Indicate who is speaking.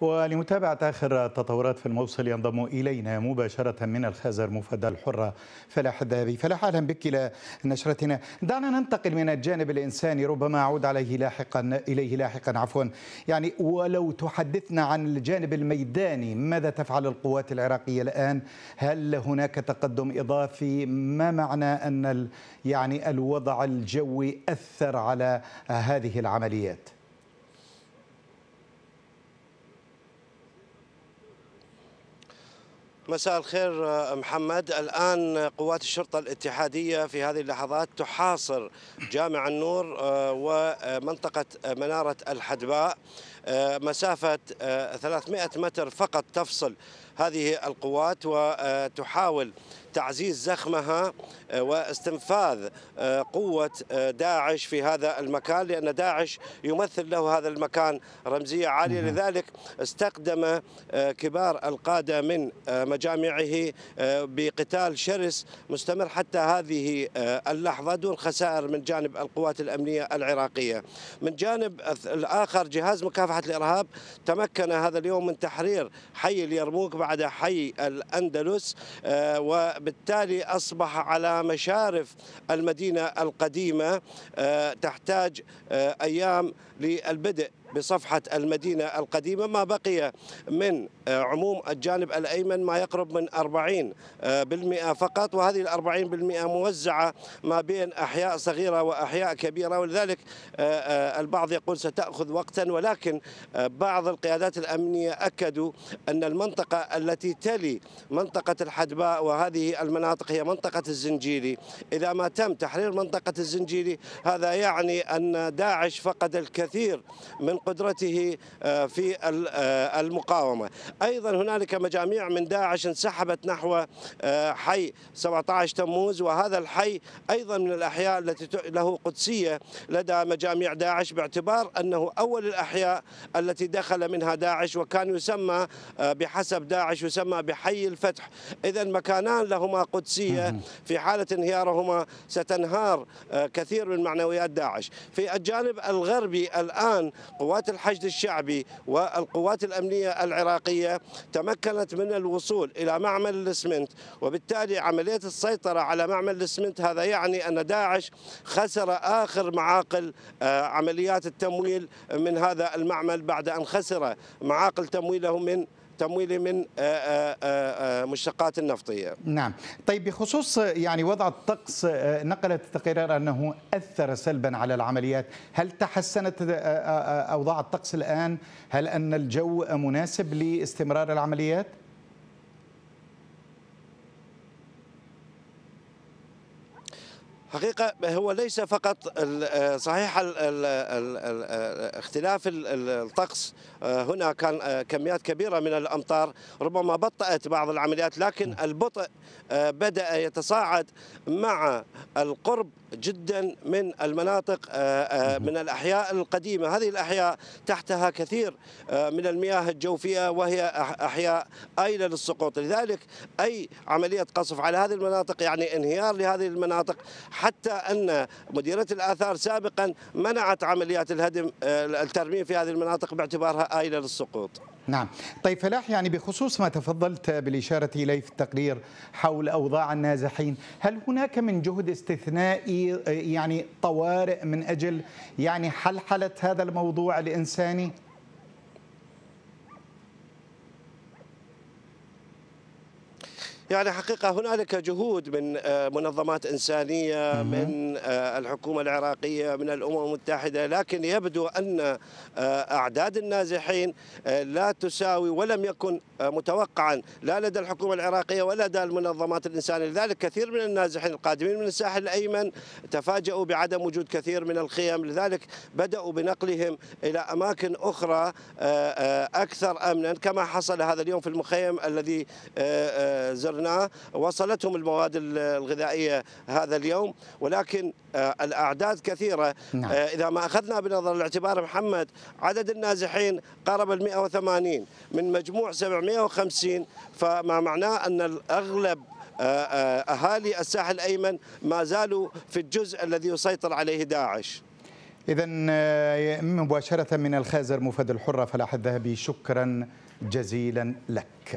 Speaker 1: ولمتابعة آخر التطورات في الموصل ينضم إلينا مباشرة من الخزر مفدى الحرة فلاح الذهبي فلاح أهلا بك إلى نشرتنا دعنا ننتقل من الجانب الإنساني ربما أعود عليه لاحقا إليه لاحقا عفوا يعني ولو تحدثنا عن الجانب الميداني ماذا تفعل القوات العراقية الآن هل هناك تقدم إضافي ما معنى أن يعني الوضع الجوي أثر على هذه العمليات
Speaker 2: مساء الخير آه، محمد الآن قوات الشرطة الاتحادية في هذه اللحظات تحاصر جامع النور آه، ومنطقة آه، منارة الحدباء آه، مسافة 300 آه، متر فقط تفصل هذه القوات وتحاول تعزيز زخمها آه، واستنفاذ قوة داعش في هذا المكان لأن داعش يمثل له هذا المكان رمزية عالية لذلك استقدم كبار القادة من مجامعه بقتال شرس مستمر حتى هذه اللحظة دون خسائر من جانب القوات الأمنية العراقية من جانب الآخر جهاز مكافحة مكافحة الإرهاب تمكن هذا اليوم من تحرير حي اليرموك بعد حي الأندلس آه، وبالتالي أصبح على مشارف المدينة القديمة آه، تحتاج آه، أيام للبدء بصفحة المدينة القديمة ما بقي من آه، عموم الجانب الأيمن ما يقرب من 40% آه، فقط وهذه ال 40% موزعة ما بين أحياء صغيرة وأحياء كبيرة ولذلك آه، البعض يقول ستأخذ وقتا ولكن بعض القيادات الأمنية أكدوا أن المنطقة التي تلي منطقة الحدباء وهذه المناطق هي منطقة الزنجيري إذا ما تم تحرير منطقة الزنجيري هذا يعني أن داعش فقد الكثير من من قدرته آه، في آه، المقاومة أيضا هنالك مجاميع من داعش انسحبت نحو آه، حي 17 تموز وهذا الحي أيضا من الأحياء التي له قدسية لدى مجاميع داعش باعتبار أنه أول الأحياء التي دخل منها داعش وكان يسمى بحسب داعش يسمى بحي الفتح إذا مكانان لهما قدسية في حالة انهيارهما ستنهار كثير من معنويات داعش في الجانب الغربي الآن قوات الحشد الشعبي والقوات الأمنية العراقية تمكنت من الوصول إلى معمل الإسمنت وبالتالي عملية السيطرة على معمل الإسمنت هذا يعني أن داعش خسر آخر معاقل آه، عمليات التمويل من هذا المعمل بعد أن خسر معاقل تمويله من التمويل من آه، آه، آه، مشتقات النفطيه. نعم،
Speaker 1: طيب بخصوص يعني وضع الطقس نقلت التقرير انه اثر سلبا على العمليات، هل تحسنت اوضاع الطقس الان؟ هل ان الجو مناسب لاستمرار العمليات؟
Speaker 2: حقيقة هو ليس فقط صحيح اختلاف الطقس هنا كان آه، كميات كبيرة من الأمطار ربما بطأت بعض العمليات لكن نعم. البطء آه، بدأ يتصاعد مع القرب جدا من المناطق آه، آه، من الاحياء القديمه، هذه الاحياء تحتها كثير آه، من المياه الجوفيه وهي احياء ايله للسقوط، لذلك اي عمليه قصف على هذه المناطق يعني انهيار لهذه المناطق حتى ان مديريه الاثار سابقا منعت عمليات الهدم الترميم في هذه المناطق باعتبارها ايله للسقوط.
Speaker 1: نعم طيب فلاح يعني بخصوص ما تفضلت بالإشارة إليه في التقرير حول أوضاع النازحين هل هناك من جهد استثنائي يعني طوارئ من أجل يعني حلحلة هذا الموضوع الإنساني؟
Speaker 2: يعني حقيقة هنالك جهود من آه، منظمات إنسانية من آه، الحكومة العراقية من الأمم المتحدة لكن يبدو أن آه، أعداد النازحين لا تساوي ولم يكن متوقعا لا لدى الحكومة العراقية ولا لدى المنظمات الإنسانية لذلك كثير من النازحين القادمين من الساحل الأيمن تفاجؤوا بعدم وجود كثير من الخيم لذلك بدأوا بنقلهم إلى أماكن أخرى أكثر أمنا كما حصل هذا اليوم في المخيم الذي زر بلغناه وصلتهم المواد الغذائية هذا اليوم ولكن آه، الأعداد كثيرة نعم. آه، إذا ما أخذنا بنظر الاعتبار محمد عدد النازحين قرب ال 180 من مجموع 750 فما معناه أن الأغلب آه، أهالي الساحل الأيمن ما زالوا في الجزء الذي يسيطر عليه داعش
Speaker 1: إذا مباشرة من الخازر مفاد الحرة فلاح الذهبي شكرا جزيلا لك